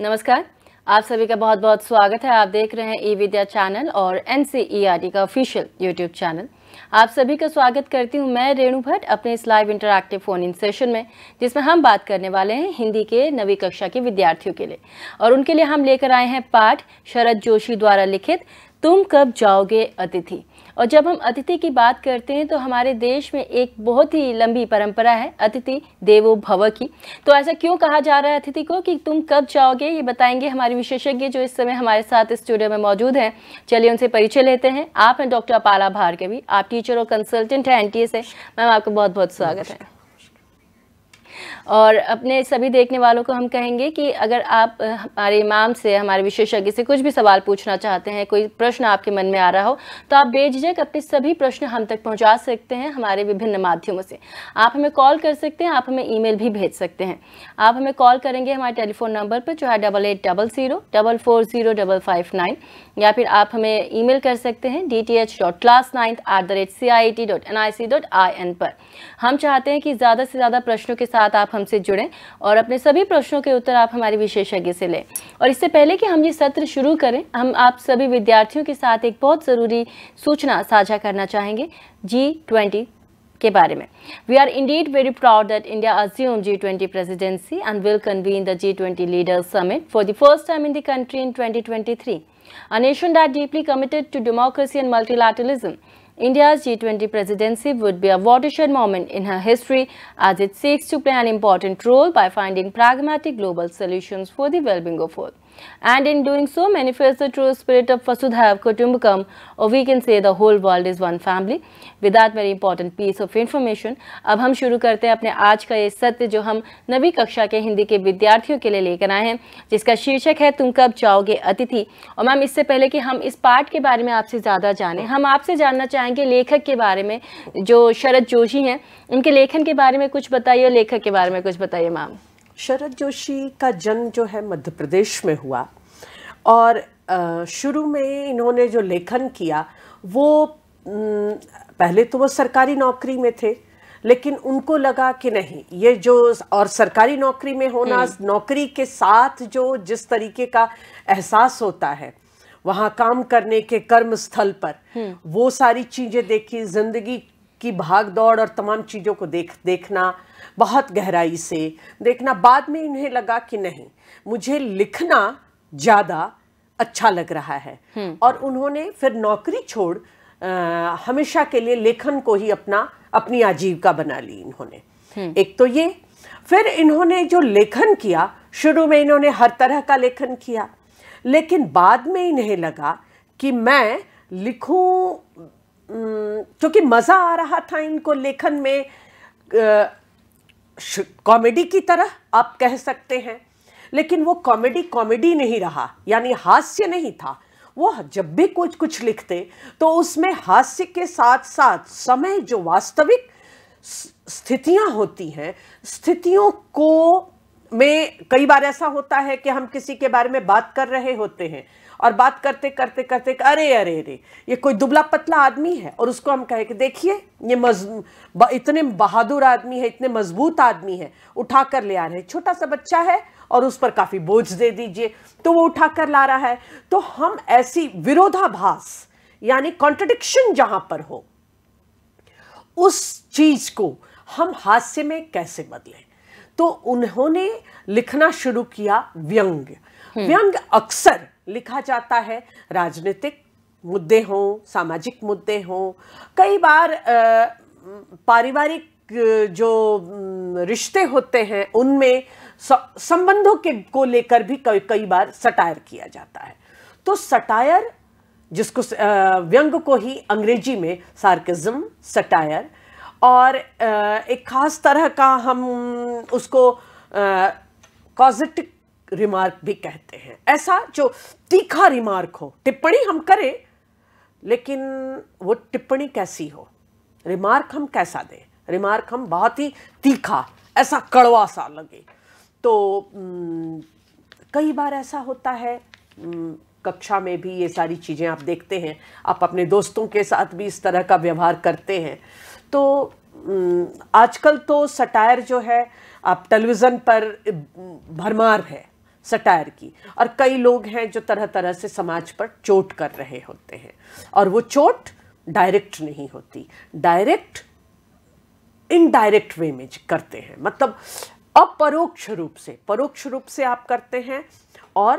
नमस्कार आप सभी का बहुत बहुत स्वागत है आप देख रहे हैं ई विद्या चैनल और एन e का ऑफिशियल यूट्यूब चैनल आप सभी का स्वागत करती हूं मैं रेणु भट्ट अपने इस live interactive phone in session में जिसमें हम बात करने वाले हैं हिंदी के नवी कक्षा के विद्यार्थियों के लिए और उनके लिए हम लेकर आए हैं पाठ शरद जोशी द्वारा लिखित तुम कब जाओगे अतिथि और जब हम अतिथि की बात करते हैं तो हमारे देश में एक बहुत ही लंबी परंपरा है अतिथि देवो भव की तो ऐसा क्यों कहा जा रहा है अतिथि को कि तुम कब जाओगे ये बताएंगे हमारे विशेषज्ञ जो इस समय हमारे साथ स्टूडियो में मौजूद हैं चलिए उनसे परिचय लेते हैं आप हैं डॉक्टर अपाला भार्गवी आप टीचर और कंसल्टेंट हैं एन से मैम आपका बहुत बहुत स्वागत है और अपने सभी देखने वालों को हम कहेंगे कि अगर आप हमारे इमाम से हमारे विशेषज्ञ से कुछ भी सवाल पूछना चाहते हैं कोई प्रश्न आपके मन में आ रहा हो तो आप बेझिझक अपने सभी प्रश्न हम तक पहुंचा सकते हैं हमारे विभिन्न माध्यमों से आप हमें कॉल कर सकते हैं आप हमें ई भी भेज सकते हैं आप हमें कॉल करेंगे हमारे टेलीफोन नंबर पर जो है double eight double zero double four zero double five nine या फिर आप हमें ई कर सकते हैं D T H dot class ninth at the rate C I T dot N I C dot I N पर हम चाहते हैं कि ज़्यादा से ज़्यादा प्रश्नों के साथ साथ आप हमसे जुड़ें और अपने सभी प्रश्नों के उत्तर आप हमारे विशेषज्ञ से लें और इससे पहले कि हम ये सत्र शुरू करें हम आप सभी विद्यार्थियों के साथ एक बहुत ज़रूरी सूचना साझा करना चाहेंगे जी ट्वेंटी के बारे में we are indeed very proud that India assume G twenty presidency and will convene the G twenty leaders leaders summit for the first time in the country twenty 2023. A nation that deeply committed to democracy and multilateralism India's G20 presidency would be a watershed moment in her history as it seeks to play an important role by finding pragmatic global solutions for the well-being of all. And in doing so, manifest the true spirit of Vasudhaiv Kutumbakam, or we can say the whole world is one family. With that very important piece of information, अब हम शुरू करते हैं अपने आज का ये सत्य जो हम नवी कक्षा के हिंदी के विद्यार्थियों के लिए लेकर आए हैं जिसका शीर्षक है तुम कब जाओगे अतिथि और मैम इससे पहले कि हम इस पाठ के बारे में आपसे ज़्यादा जानें हम आपसे जानना चाहेंगे लेखक के बारे में जो शरद जोशी हैं उनके लेखन के बारे में कुछ बताइए लेखक के बारे में कुछ बताइए मैम शरद जोशी का जन्म जो है मध्य प्रदेश में हुआ और शुरू में इन्होंने जो लेखन किया वो पहले तो वो सरकारी नौकरी में थे लेकिन उनको लगा कि नहीं ये जो और सरकारी नौकरी में होना हम्म। नौकरी के साथ जो जिस तरीके का एहसास होता है वहाँ काम करने के कर्म स्थल पर हम्म। वो सारी चीजें देखी जिंदगी की भाग दौड़ और तमाम चीज़ों को देख देखना बहुत गहराई से देखना बाद में इन्हें लगा कि नहीं मुझे लिखना ज़्यादा अच्छा लग रहा है हम्म। और उन्होंने फिर नौकरी छोड़ आ, हमेशा के लिए लेखन को ही अपना अपनी आजीविका बना ली इन्होंने हम्म। एक तो ये फिर इन्होंने जो लेखन किया शुरू में इन्होंने हर तरह का लेखन किया लेकिन बाद में इन्हें लगा कि मैं लिखूं क्योंकि मज़ा आ रहा था इनको लेखन में कॉमेडी की तरह आप कह सकते हैं लेकिन वो कॉमेडी कॉमेडी नहीं रहा यानी हास्य नहीं था वो जब भी कुछ कुछ लिखते तो उसमें हास्य के साथ साथ समय जो वास्तविक स्थितियां होती हैं स्थितियों को में कई बार ऐसा होता है कि हम किसी के बारे में बात कर रहे होते हैं और बात करते करते करते अरे अरे अरे ये कोई दुबला पतला आदमी है और उसको हम कहें कि देखिए ये मज इतने बहादुर आदमी है इतने मजबूत आदमी है उठा कर ले आ रहे छोटा सा बच्चा है और उस पर काफ़ी बोझ दे दीजिए तो वो उठा कर ला रहा है तो हम ऐसी विरोधाभास यानी कॉन्ट्रडिक्शन जहां पर हो उस चीज को हम हास्य में कैसे बदलें तो उन्होंने लिखना शुरू किया व्यंग हम्म। व्यंग अक्सर लिखा जाता है राजनीतिक मुद्दे हों सामाजिक मुद्दे हों कई बार पारिवारिक जो रिश्ते होते हैं उनमें संबंधों के को लेकर भी कई कई बार सटायर किया जाता है तो सटायर जिसको व्यंग को ही अंग्रेजी में सार्किज्म सटायर और एक ख़ास तरह का हम उसको कॉजिटिक रिमार्क भी कहते हैं ऐसा जो तीखा रिमार्क हो टिप्पणी हम करें लेकिन वो टिप्पणी कैसी हो रिमार्क हम कैसा दें रिमार्क हम बहुत ही तीखा ऐसा कड़वा सा लगे तो कई बार ऐसा होता है कक्षा में भी ये सारी चीज़ें आप देखते हैं आप अपने दोस्तों के साथ भी इस तरह का व्यवहार करते हैं तो आजकल तो सटायर जो है आप टेलीविज़न पर भरमार है सटायर की और कई लोग हैं जो तरह तरह से समाज पर चोट कर रहे होते हैं और वो चोट डायरेक्ट नहीं होती डायरेक्ट इनडायरेक्ट वे में करते हैं मतलब अपरोक्ष रूप से परोक्ष रूप से आप करते हैं और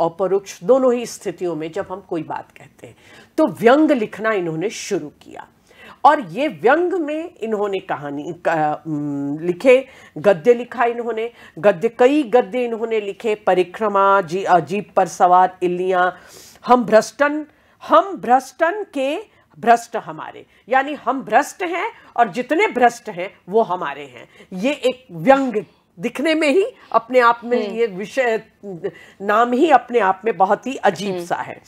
अपरोक्ष दोनों ही स्थितियों में जब हम कोई बात कहते हैं तो व्यंग लिखना इन्होंने शुरू किया और ये व्यंग में इन्होंने कहानी लिखे गद्य लिखा इन्होंने गद्य कई गद्य इन्होंने लिखे परिक्रमा जी अजीब पर सवार इल्लियाँ हम भ्रष्टन हम भ्रष्टन के भ्रष्ट हमारे यानी हम भ्रष्ट हैं और जितने भ्रष्ट हैं वो हमारे हैं ये एक व्यंग दिखने में ही अपने आप में हम्म। ये विषय नाम ही अपने आप में बहुत ही अजीब हम्म। सा है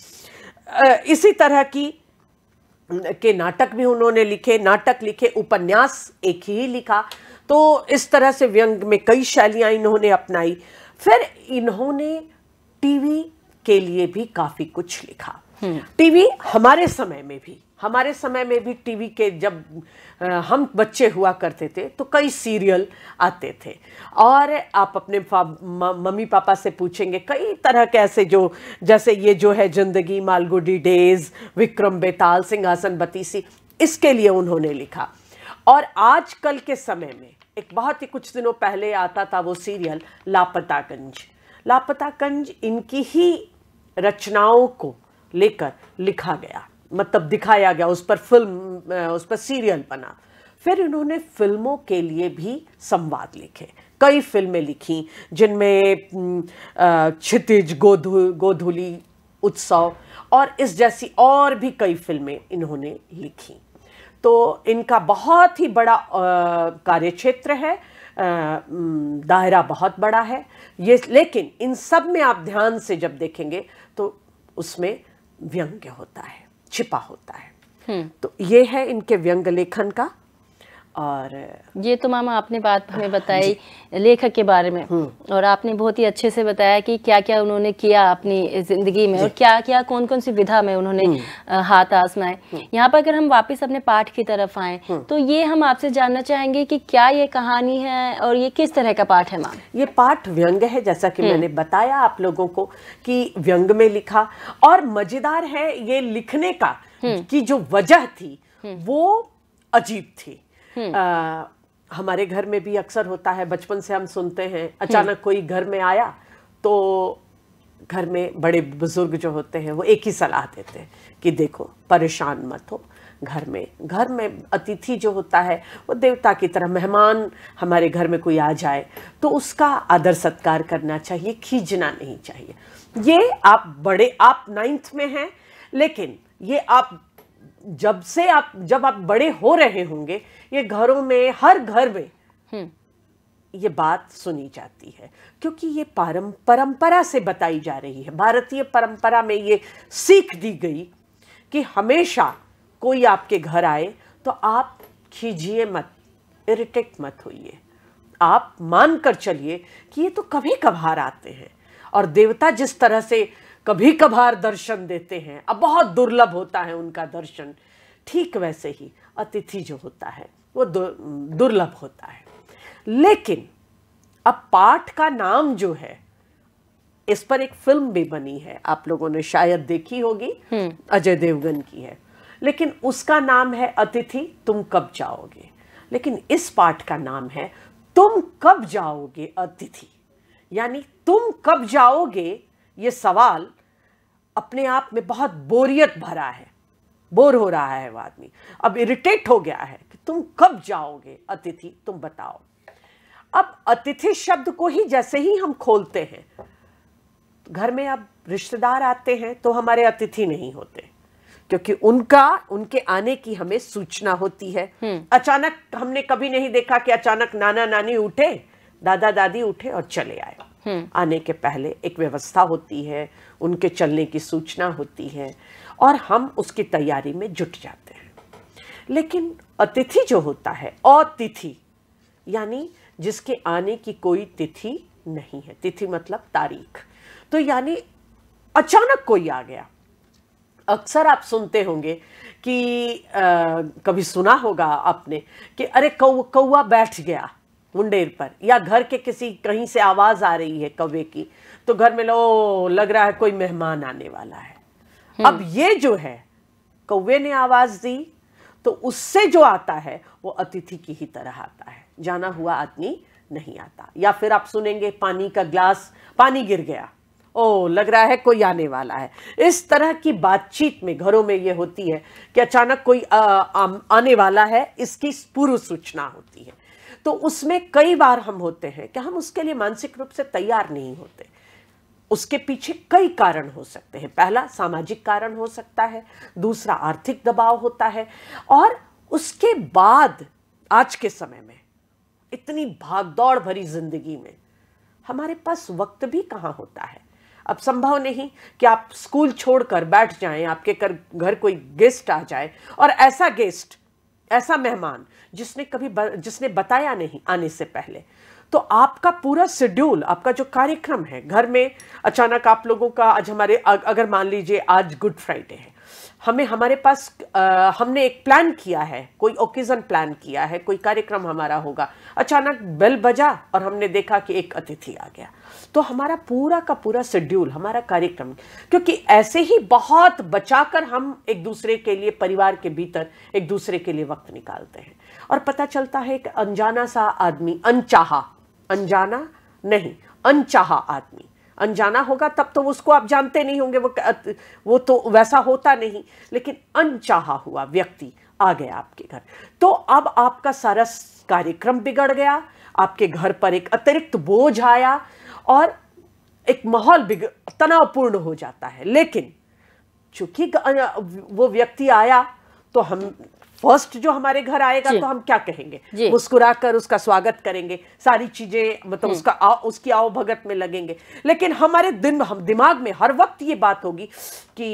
इसी तरह की के नाटक भी उन्होंने लिखे नाटक लिखे उपन्यास एक ही लिखा तो इस तरह से व्यंग में कई शैलियाँ इन्होंने अपनाई फिर इन्होंने टीवी के लिए भी काफ़ी कुछ लिखा हम्म। टीवी हमारे समय में भी हमारे समय में भी टीवी के जब हम बच्चे हुआ करते थे तो कई सीरियल आते थे और आप अपने मम्मी पापा से पूछेंगे कई तरह के ऐसे जो जैसे ये जो है ज़िंदगी मालगुडी डेज विक्रम बेताल सिंहासन बतीसी इसके लिए उन्होंने लिखा और आजकल के समय में एक बहुत ही कुछ दिनों पहले आता था वो सीरियल लापतागंज लापतागंज इनकी ही रचनाओं को लेकर लिखा गया मतलब दिखाया गया उस पर फिल्म उस पर सीरियल बना फिर इन्होंने फिल्मों के लिए भी संवाद लिखे कई फिल्में लिखी जिनमें क्षितिज गोधु गोधुली उत्सव और इस जैसी और भी कई फिल्में इन्होंने लिखी तो इनका बहुत ही बड़ा कार्य क्षेत्र है दायरा बहुत बड़ा है ये लेकिन इन सब में आप ध्यान से जब देखेंगे तो उसमें व्यंग्य होता है छिपा होता है तो ये है इनके व्यंग लेखन का और ये तो मामा आपने बात हमें हाँ, बताई लेखक के बारे में हम्म। और आपने बहुत ही अच्छे से बताया कि क्या क्या उन्होंने किया अपनी ज़िंदगी में और क्या क्या कौन कौन सी विधा में उन्होंने हम्म। हाथ आजमाए हम्म। यहाँ पर अगर हम वापस अपने पाठ की तरफ आए तो ये हम आपसे जानना चाहेंगे कि क्या ये कहानी है और ये किस तरह का पाठ है मामा ये पाठ व्यंग है जैसा कि मैंने बताया आप लोगों को कि व्यंग में लिखा और मज़ेदार है ये लिखने का की जो वजह थी वो अजीब थी हम्म। आ, हमारे घर में भी अक्सर होता है बचपन से हम सुनते हैं अचानक हम्म। कोई घर में आया तो घर में बड़े बुजुर्ग जो होते हैं वो एक ही सलाह देते हैं कि देखो परेशान मत हो घर में घर में अतिथि जो होता है वो देवता की तरह मेहमान हमारे घर में कोई आ जाए तो उसका आदर सत्कार करना चाहिए खींचना नहीं चाहिए ये आप बड़े आप नाइन्थ में हैं लेकिन ये आप जब से आप जब आप बड़े हो रहे होंगे ये घरों में हर घर में हम्म। ये बात सुनी जाती है क्योंकि ये पारं, परंपरा से बताई जा रही है भारतीय परंपरा में ये सीख दी गई कि हमेशा कोई आपके घर आए तो आप खींचिए मत इरिटेट मत होइए आप मान कर चलिए कि ये तो कभी कभार आते हैं और देवता जिस तरह से कभी कभार दर्शन देते हैं अब बहुत दुर्लभ होता है उनका दर्शन ठीक वैसे ही अतिथि जो होता है वो दुर्लभ होता है लेकिन अब पाठ का नाम जो है इस पर एक फिल्म भी बनी है आप लोगों ने शायद देखी होगी हम्म। अजय देवगन की है लेकिन उसका नाम है अतिथि तुम कब जाओगे लेकिन इस पाठ का नाम है तुम कब जाओगे अतिथि यानी तुम कब जाओगे ये सवाल अपने आप में बहुत बोरियत भरा है बोर हो रहा है वो आदमी अब इरिटेट हो गया है कि तुम कब जाओगे अतिथि तुम बताओ अब अतिथि शब्द को ही जैसे ही हम खोलते हैं घर में अब रिश्तेदार आते हैं तो हमारे अतिथि नहीं होते क्योंकि उनका उनके आने की हमें सूचना होती है हम्म। अचानक हमने कभी नहीं देखा कि अचानक नाना नानी उठे दादा दादी उठे और चले आए आने के पहले एक व्यवस्था होती है उनके चलने की सूचना होती है और हम उसकी तैयारी में जुट जाते हैं लेकिन अतिथि जो होता है अतिथि यानी जिसके आने की कोई तिथि नहीं है तिथि मतलब तारीख तो यानी अचानक कोई आ गया अक्सर आप सुनते होंगे कि आ, कभी सुना होगा आपने कि अरे कौ कौआ बैठ गया मुंडेर पर या घर के किसी कहीं से आवाज़ आ रही है कौवे की तो घर में लो लग रहा है कोई मेहमान आने वाला है हम्म। अब ये जो है कौवे ने आवाज़ दी तो उससे जो आता है वो अतिथि की ही तरह आता है जाना हुआ आदमी नहीं आता या फिर आप सुनेंगे पानी का ग्लास पानी गिर गया ओ लग रहा है कोई आने वाला है इस तरह की बातचीत में घरों में ये होती है कि अचानक कोई आ, आ, आने वाला है इसकी पूर्व सूचना होती है तो उसमें कई बार हम होते हैं कि हम उसके लिए मानसिक रूप से तैयार नहीं होते उसके पीछे कई कारण हो सकते हैं पहला सामाजिक कारण हो सकता है दूसरा आर्थिक दबाव होता है और उसके बाद आज के समय में इतनी भागदौड़ भरी जिंदगी में हमारे पास वक्त भी कहाँ होता है अब संभव नहीं कि आप स्कूल छोड़कर बैठ जाएं आपके घर कोई गेस्ट आ जाए और ऐसा गेस्ट ऐसा मेहमान जिसने कभी ब, जिसने बताया नहीं आने से पहले तो आपका पूरा शेड्यूल आपका जो कार्यक्रम है घर में अचानक आप लोगों का आज हमारे अगर मान लीजिए आज गुड फ्राइडे है हमें हमारे पास आ, हमने एक प्लान किया है कोई ओकेज़न प्लान किया है कोई कार्यक्रम हमारा होगा अचानक बेल बजा और हमने देखा कि एक अतिथि आ गया तो हमारा पूरा का पूरा शेड्यूल हमारा कार्यक्रम क्योंकि ऐसे ही बहुत बचाकर हम एक दूसरे के लिए परिवार के भीतर एक दूसरे के लिए वक्त निकालते हैं और पता चलता है एक अनजाना सा आदमी अनचाहा अनजाना नहीं अनचाहा आदमी अनजाना होगा तब तो उसको आप जानते नहीं होंगे वो वो तो वैसा होता नहीं लेकिन अनचाहा हुआ व्यक्ति आ गया आपके घर तो अब आपका सारा कार्यक्रम बिगड़ गया आपके घर पर एक अतिरिक्त बोझ आया और एक माहौल तनावपूर्ण हो जाता है लेकिन चूंकि वो व्यक्ति आया तो हम फर्स्ट जो हमारे घर आएगा तो हम क्या कहेंगे मुस्कुरा कर उसका स्वागत करेंगे सारी चीजें मतलब हम्म। उसका आ, उसकी आओ भगत में लगेंगे लेकिन हमारे दिन हम दिमाग में हर वक्त ये बात होगी कि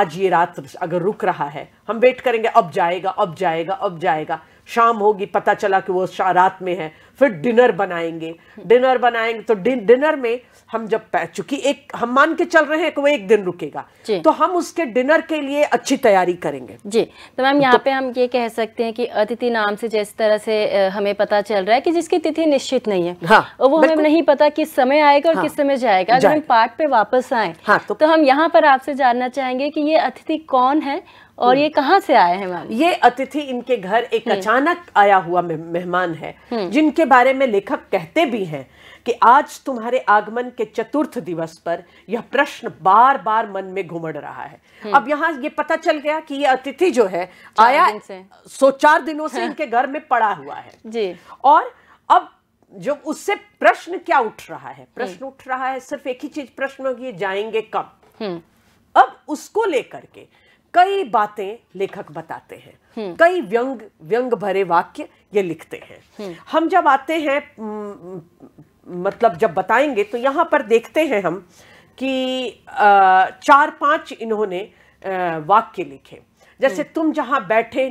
आज ये रात अगर रुक रहा है हम वेट करेंगे अब जाएगा अब जाएगा अब जाएगा शाम होगी पता चला कि वो रात में है फिर डिनर बनाएंगे डिनर हम्म। बनाएंगे तो डिनर में हम जब चूंकि एक हम मान के चल रहे हैं कि वो एक दिन रुकेगा तो हम उसके डिनर के लिए अच्छी तैयारी करेंगे जी तो मैम तो यहाँ तो, पे हम ये कह सकते हैं कि अतिथि नाम से जैसे तरह से हमें पता चल रहा है कि जिसकी तिथि निश्चित नहीं है हाँ, और वो हमें नहीं पता किस समय आएगा और हाँ, किस समय जाएगा अगर हम पार्ट पे वापस आए हाँ, तो, तो, हम यहाँ पर आपसे जानना चाहेंगे की ये अतिथि कौन है और हम्म। ये कहाँ से आए हैं मैम ये अतिथि इनके घर एक हम्म। अचानक आया हुआ मेहमान है हम्म। जिनके बारे में लेखक कहते भी हैं कि आज तुम्हारे आगमन के चतुर्थ दिवस पर यह प्रश्न बार बार मन में घुमड़ रहा है हम्म। अब यहाँ ये पता चल गया कि ये अतिथि जो है आया सो चार दिनों से हाँ। इनके घर में पड़ा हुआ है जी और अब जो उससे प्रश्न क्या उठ रहा है प्रश्न हम्म। उठ रहा है सिर्फ एक ही चीज प्रश्न होगी जाएंगे कब हम्म। अब उसको लेकर के कई बातें लेखक बताते हैं कई व्यंग व्यंग भरे वाक्य ये लिखते हैं हम जब आते हैं मतलब जब बताएंगे तो यहाँ पर देखते हैं हम कि चार पांच इन्होंने वाक्य लिखे जैसे हम्म। तुम जहाँ बैठे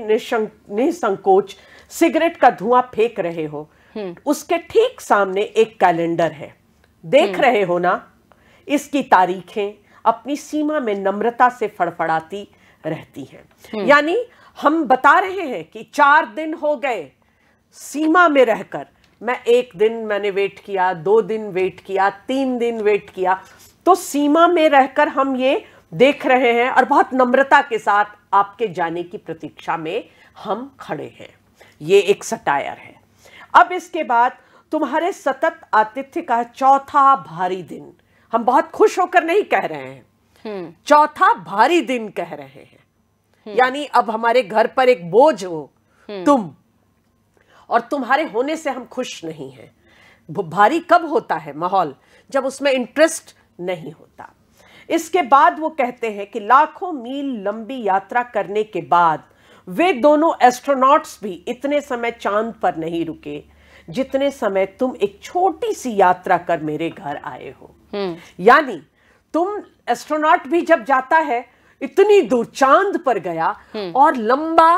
निसंकोच सिगरेट का धुआं फेंक रहे हो हम्म। उसके ठीक सामने एक कैलेंडर है देख हम्म। रहे हो ना इसकी तारीखें अपनी सीमा में नम्रता से फड़फड़ाती रहती हैं यानी हम बता रहे हैं कि चार दिन हो गए सीमा में रहकर मैं एक दिन मैंने वेट किया दो दिन वेट किया तीन दिन वेट किया तो सीमा में रहकर हम ये देख रहे हैं और बहुत नम्रता के साथ आपके जाने की प्रतीक्षा में हम खड़े हैं ये एक सटायर है अब इसके बाद तुम्हारे सतत आतिथ्य का चौथा भारी दिन हम बहुत खुश होकर नहीं कह रहे हैं हम्म। चौथा भारी दिन कह रहे हैं हम्म। यानी अब हमारे घर पर एक बोझ हो हम्म। तुम और तुम्हारे होने से हम खुश नहीं हैं भारी कब होता है माहौल जब उसमें इंटरेस्ट नहीं होता इसके बाद वो कहते हैं कि लाखों मील लंबी यात्रा करने के बाद वे दोनों एस्ट्रोनॉट्स भी इतने समय चांद पर नहीं रुके जितने समय तुम एक छोटी सी यात्रा कर मेरे घर आए हो हम्म। यानी तुम एस्ट्रोनॉट भी जब जाता है इतनी दूर चांद पर गया हम्म। और लंबा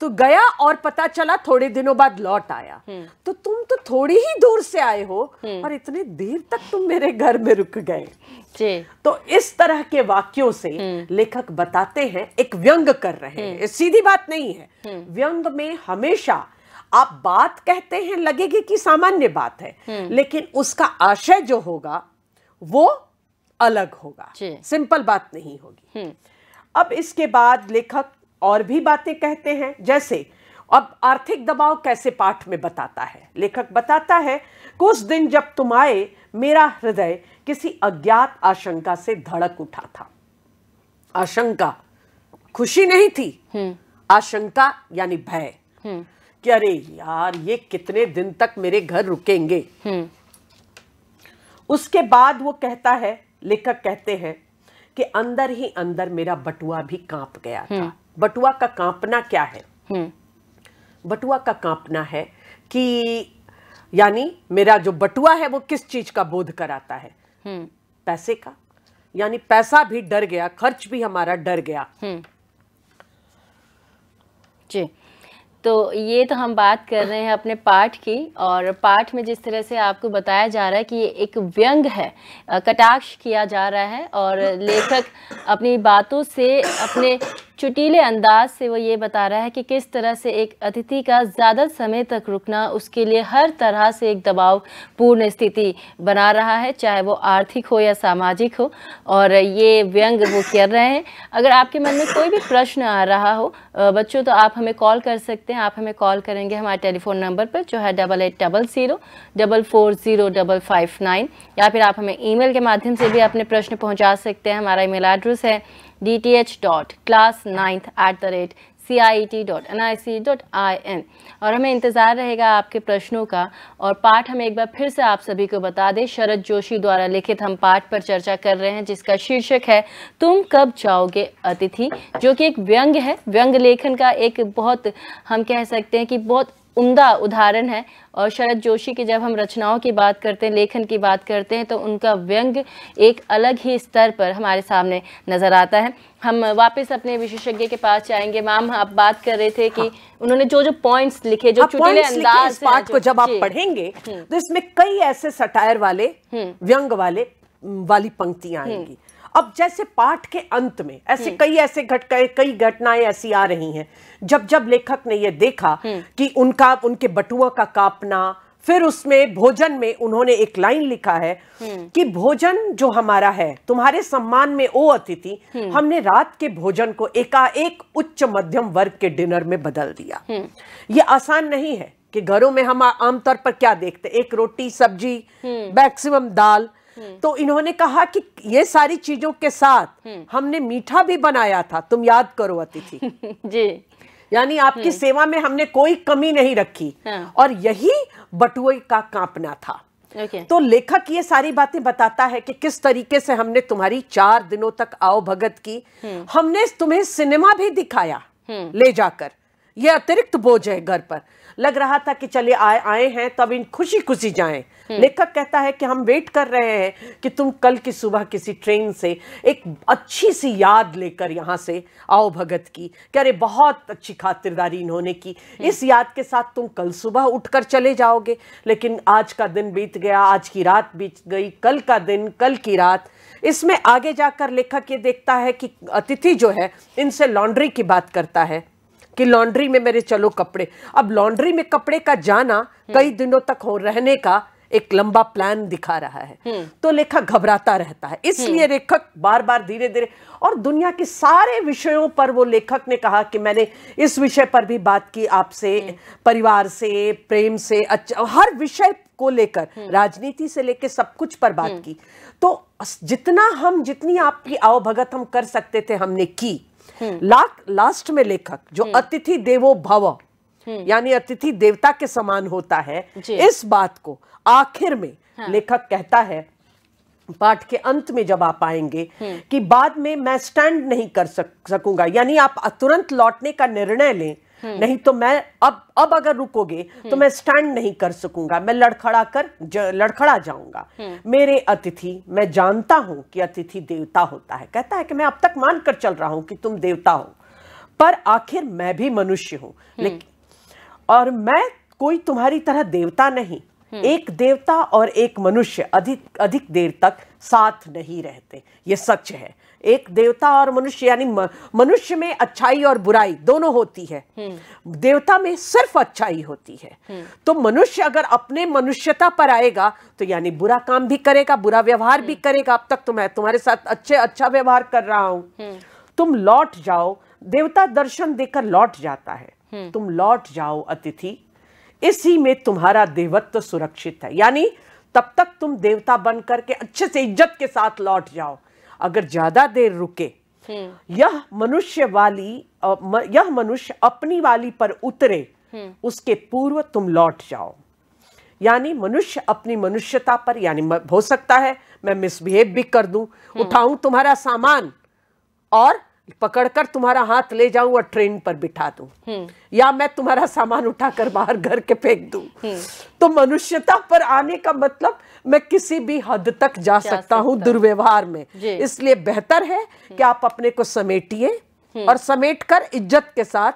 तो गया और पता चला थोड़े दिनों बाद लौट आया हम्म। तो तुम तो थोड़ी ही दूर से आए हो हम्म। और इतने देर तक तुम मेरे घर में रुक गए तो इस तरह के वाक्यों से हम्म। लेखक बताते हैं एक व्यंग कर रहे हैं सीधी बात नहीं है व्यंग में हमेशा आप बात कहते हैं लगेगी कि सामान्य बात है लेकिन उसका आशय जो होगा वो अलग होगा सिंपल बात नहीं होगी अब इसके बाद लेखक और भी बातें कहते हैं जैसे अब आर्थिक दबाव कैसे पाठ में बताता है लेखक बताता है कि उस दिन जब तुम आए मेरा हृदय किसी अज्ञात आशंका से धड़क उठा था आशंका खुशी नहीं थी हम्म। आशंका यानी भय हम्म। कि अरे यार ये कितने दिन तक मेरे घर रुकेंगे हम्म। उसके बाद वो कहता है लेखक कहते हैं कि अंदर ही अंदर मेरा बटुआ भी कांप गया था बटुआ का कांपना क्या है हम्म। बटुआ का कांपना है कि यानी मेरा जो बटुआ है वो किस चीज का बोध कराता है हम्म। पैसे का यानी पैसा भी डर गया खर्च भी हमारा डर गया हम्म। जी तो ये तो हम बात कर रहे हैं अपने पाठ की और पाठ में जिस तरह से आपको बताया जा रहा है कि ये एक व्यंग है कटाक्ष किया जा रहा है और लेखक अपनी बातों से अपने चुटीले अंदाज से वो ये बता रहा है कि किस तरह से एक अतिथि का ज़्यादा समय तक रुकना उसके लिए हर तरह से एक दबाव पूर्ण स्थिति बना रहा है चाहे वो आर्थिक हो या सामाजिक हो और ये व्यंग वो कर रहे हैं अगर आपके मन में कोई भी प्रश्न आ रहा हो बच्चों तो आप हमें कॉल कर सकते हैं आप हमें कॉल करेंगे हमारे टेलीफोन नंबर पर जो है double eight double zero double four zero double five nine या फिर आप हमें ईमेल के माध्यम से भी अपने प्रश्न पहुंचा सकते हैं हमारा ईमेल एड्रेस है D T H dot class ninth at the rate C I T dot N I C dot I N और हमें इंतज़ार रहेगा आपके प्रश्नों का और पाठ हम एक बार फिर से आप सभी को बता दें शरद जोशी द्वारा लिखित हम पाठ पर चर्चा कर रहे हैं जिसका शीर्षक है तुम कब जाओगे अतिथि जो कि एक व्यंग है व्यंग लेखन का एक बहुत हम कह सकते हैं कि बहुत उमदा उदाहरण है और शरद जोशी की जब हम रचनाओं की बात करते हैं लेखन की बात करते हैं तो उनका व्यंग एक अलग ही स्तर पर हमारे सामने नज़र आता है हम वापस अपने विशेषज्ञ के पास जाएंगे मैम आप बात कर रहे थे कि हाँ। उन्होंने जो जो पॉइंट्स लिखे जो हाँ, चुटिले अंदाज इस पार्ट को जब आप पढ़ेंगे हम्म। तो इसमें कई ऐसे सटायर वाले हम्म। व्यंग वाले वाली पंक्तियां हम्म। आएंगी अब जैसे पाठ के अंत में ऐसे हम्म। कई ऐसे घटकाएं कई घटनाएं ऐसी आ रही हैं जब जब लेखक ने यह देखा हम्म। कि उनका उनके बटुआ का कापना फिर उसमें भोजन में उन्होंने एक लाइन लिखा है हम्म। कि भोजन जो हमारा है तुम्हारे सम्मान में ओ अतिथि हमने रात के भोजन को एकाएक उच्च मध्यम वर्ग के डिनर में बदल दिया ये आसान नहीं है कि घरों में हम आमतौर पर क्या देखते एक रोटी सब्जी मैक्सिमम दाल हम्म। तो इन्होंने कहा कि ये सारी चीजों के साथ हम्म। हमने मीठा भी बनाया था तुम याद करो अतिथि जी यानी आपकी हम्म। सेवा में हमने कोई कमी नहीं रखी हाँ। और यही बटुए का कांपना था okay. तो लेखक ये सारी बातें बताता है कि किस तरीके से हमने तुम्हारी चार दिनों तक आओ भगत की हमने तुम्हें सिनेमा भी दिखाया ले जाकर यह अतिरिक्त बोझ है घर पर लग रहा था कि चले आए आए हैं तब इन खुशी खुशी जाएं हम्म। लेखक कहता है कि हम वेट कर रहे हैं कि तुम कल की सुबह किसी ट्रेन से एक अच्छी सी याद लेकर यहाँ से आओ भगत की कह रहे बहुत अच्छी खातिरदारी इन्होंने की हम्म। इस याद के साथ तुम कल सुबह उठकर चले जाओगे लेकिन आज का दिन बीत गया आज की रात बीत गई कल का दिन कल की रात इसमें आगे जाकर लेखक ये देखता है कि अतिथि जो है इनसे लॉन्ड्री की बात करता है कि लॉन्ड्री में मेरे चलो कपड़े अब लॉन्ड्री में कपड़े का जाना कई हम्म। दिनों तक हो रहने का एक लंबा प्लान दिखा रहा है हम्म। तो लेखक घबराता रहता है इसलिए हम्म। लेखक बार बार धीरे धीरे और दुनिया के सारे विषयों पर वो लेखक ने कहा कि मैंने इस विषय पर भी बात की आपसे परिवार से प्रेम से अच्छा हर विषय को लेकर राजनीति से लेकर सब कुछ पर बात की तो जितना हम जितनी आपकी आवभगत हम कर सकते थे हमने की हम्म। लास्ट में लेखक जो हम्म। अतिथि देवो भव हम्म। यानी अतिथि देवता के समान होता है इस बात को आखिर में हाँ। लेखक कहता है पाठ के अंत में जब आप आएंगे कि बाद में मैं स्टैंड नहीं कर सक, सकूंगा यानी आप तुरंत लौटने का निर्णय लें हम्म। नहीं तो मैं अब अब अगर रुकोगे तो हम्म। मैं स्टैंड नहीं कर सकूंगा मैं लड़खड़ा कर ज, लड़खड़ा जाऊंगा हम्म। मेरे अतिथि मैं जानता हूं कि अतिथि देवता होता है कहता है कि मैं अब तक मानकर चल रहा हूं कि तुम देवता हो पर आखिर मैं भी मनुष्य हूं लेकिन और मैं कोई तुम्हारी तरह देवता नहीं एक देवता और एक मनुष्य अधिक अधिक देर तक साथ नहीं रहते ये सच है एक देवता और मनुष्य यानी मनुष्य में अच्छाई और बुराई दोनों होती है हम्म। देवता में सिर्फ अच्छाई होती है हम्म। तो मनुष्य अगर अपने मनुष्यता पर आएगा तो यानी बुरा काम भी करेगा बुरा व्यवहार भी हम्म। करेगा अब तक तो मैं तुम्हारे साथ अच्छे अच्छा व्यवहार कर रहा हूं तुम लौट जाओ देवता दर्शन देकर लौट जाता है तुम लौट जाओ अतिथि इसी में तुम्हारा देवत्व सुरक्षित है यानी तब तक तुम देवता बन करके अच्छे से इज्जत के साथ लौट जाओ अगर ज्यादा देर रुके हम्म। यह मनुष्य वाली यह मनुष्य अपनी वाली पर उतरे हम्म। उसके पूर्व तुम लौट जाओ यानी मनुष्य अपनी मनुष्यता पर यानी हो सकता है मैं मिसबिहेव भी कर दूं हम्म। उठाऊं तुम्हारा सामान और पकड़कर तुम्हारा हाथ ले जाऊं और ट्रेन पर बिठा दूं या मैं तुम्हारा सामान उठाकर बाहर घर के फेंक दूं तो मनुष्यता पर आने का मतलब मैं किसी भी हद तक जा सकता हूँ दुर्व्यवहार में इसलिए बेहतर है कि आप अपने को समेटिए हम्म। और समेट कर इज्जत के साथ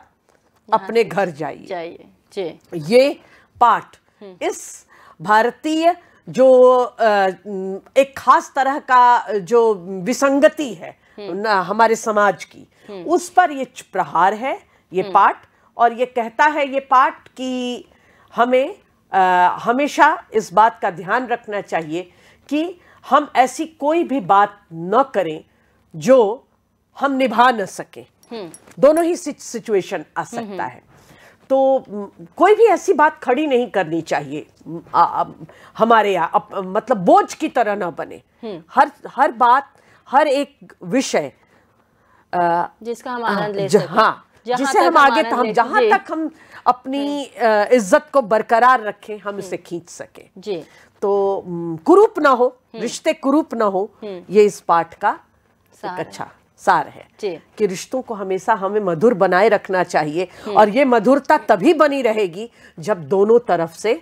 अपने घर जाइए ये पाठ हम्म। इस भारतीय जो एक खास तरह का जो विसंगति है हम्म। हमारे समाज की उस पर ये प्रहार है ये पाठ और ये कहता है ये पाठ कि हमें आ, हमेशा इस बात का ध्यान रखना चाहिए कि हम ऐसी कोई भी बात न करें जो हम निभा न सकें हम्म। दोनों ही सिचुएशन आ हम्म, सकता हम्म। है तो कोई भी ऐसी बात खड़ी नहीं करनी चाहिए आ, आ, हमारे यहाँ मतलब बोझ की तरह ना बने हर हर बात हर एक विषय जिसका हम आनंद ले हाँ जिसे हम आगे हम जहाँ तक हम अपनी हम्म। इज्जत को बरकरार रखे हम हम्म। इसे खींच सके जी तो कुरूप ना हो हम्म। रिश्ते कुरूप ना हो ये इस पाठ का एक अच्छा सार है कि रिश्तों को हमेशा हमें मधुर बनाए रखना चाहिए और ये मधुरता तभी बनी रहेगी जब दोनों तरफ से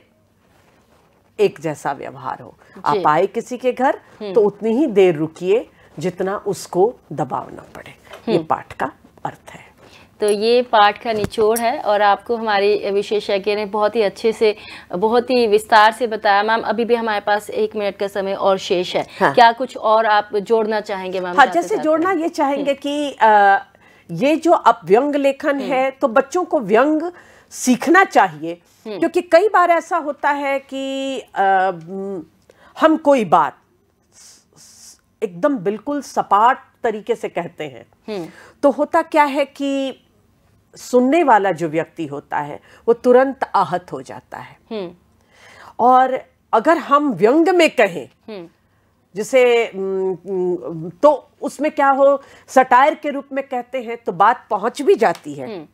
एक जैसा व्यवहार हो आप आए किसी के घर तो उतनी ही देर रुकिए जितना उसको दबाव ना पड़े ये पाठ का तो ये पाठ का निचोड़ है और आपको हमारी विशेषज्ञ ने बहुत ही अच्छे से बहुत ही विस्तार से बताया मैम अभी भी हमारे पास एक मिनट का समय और शेष है हाँ। क्या कुछ और आप जोड़ना चाहेंगे मैम हाँ, जैसे जोड़ना ये चाहेंगे हम्म। कि आ, ये जो अब व्यंग लेखन है हम्म। तो बच्चों को व्यंग सीखना चाहिए हम्म। क्योंकि कई बार ऐसा होता है कि आ, हम कोई बात एकदम बिल्कुल सपाट तरीके से कहते हैं तो होता क्या है कि सुनने वाला जो व्यक्ति होता है वो तुरंत आहत हो जाता है हम्म। और अगर हम व्यंग में कहें हम्म। जिसे तो उसमें क्या हो सटायर के रूप में कहते हैं तो बात पहुंच भी जाती है हम्म।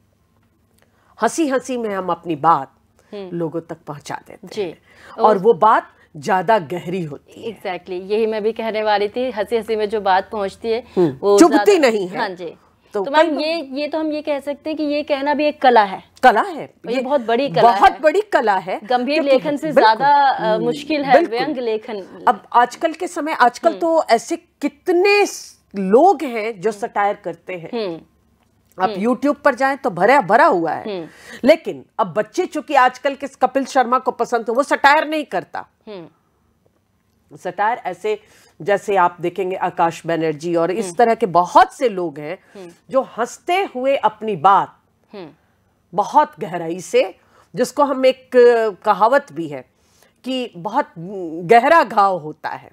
हंसी हंसी में हम अपनी बात लोगों तक पहुंचा देते हैं और वो बात ज्यादा गहरी होती है एग्जैक्टली यही मैं भी कहने वाली थी हंसी हंसी में जो बात पहुंचती है वो चुभती नहीं है हाँ जी तो, तो मैम ये ये तो हम ये कह सकते हैं कि ये कहना भी एक कला है कला है ये, ये बहुत बड़ी कला बहुत है। बड़ी कला है गंभीर लेखन से ज्यादा हम्म, मुश्किल है व्यंग लेखन अब आजकल के समय आजकल हम्म। तो ऐसे कितने लोग हैं जो हम्म। सटायर करते हैं आप YouTube पर जाएं तो भरा भरा हुआ है लेकिन अब बच्चे चूंकि आजकल के कपिल शर्मा को पसंद है तो वो सटायर नहीं करता सटायर ऐसे जैसे आप देखेंगे आकाश बनर्जी और इस हम्म। तरह के बहुत से लोग हैं हम्म। जो हंसते हुए अपनी बात हम्म। बहुत गहराई से जिसको हम एक कहावत भी है कि बहुत गहरा घाव होता है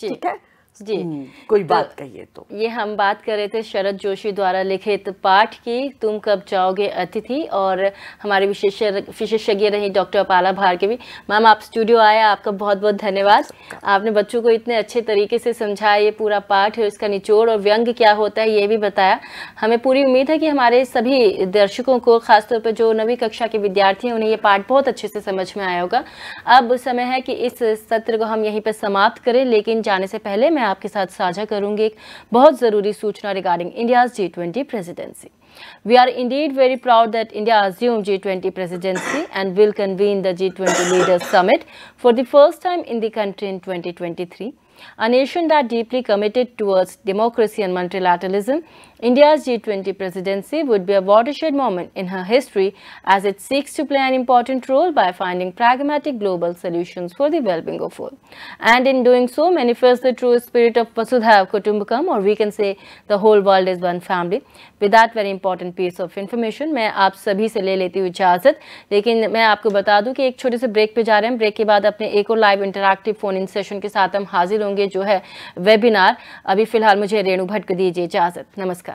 ठीक है जी हम्म, कोई तो बात कहिए तो ये हम बात कर रहे थे शरद जोशी द्वारा लिखित पाठ की तुम कब जाओगे अतिथि और हमारे विशेष विशेषज्ञ रही डॉक्टर अपाला भार के भी मैम आप स्टूडियो आए आपका बहुत बहुत धन्यवाद आपने बच्चों को इतने अच्छे तरीके से समझाया ये पूरा पाठ है उसका निचोड़ और व्यंग क्या होता है ये भी बताया हमें पूरी उम्मीद है कि हमारे सभी दर्शकों को खासतौर पर जो नवी कक्षा के विद्यार्थी हैं उन्हें ये पाठ बहुत अच्छे से समझ में आया होगा अब समय है कि इस सत्र को हम यहीं पर समाप्त करें लेकिन जाने से पहले मैं आपके साथ साझा करूंगी एक बहुत ज़रूरी सूचना regarding India's G twenty presidency We are indeed very proud that India assumed G20 presidency and will convene the G20 Leaders Summit for the first time in the country in 2023. A nation that deeply committed towards democracy and multilateralism India's G20 presidency would be a watershed moment in her history as it seeks to play an important role by finding pragmatic global solutions for the well-being of all. And in doing so, manifest the true spirit of Vasudhaiva Kutumbakam or we can say the whole world is one family. With that very important piece of information, मैं आप सभी से ले लेती हूँ इजाज़त लेकिन मैं आपको बता दूँ कि एक छोटे से ब्रेक पे जा रहे हैं ब्रेक के बाद अपने एक और live interactive phone in session के साथ हम हाजिर होंगे जो है वेबिनार अभी फ़िलहाल मुझे रेणु भट्ट को दीजिए इजाज़त नमस्कार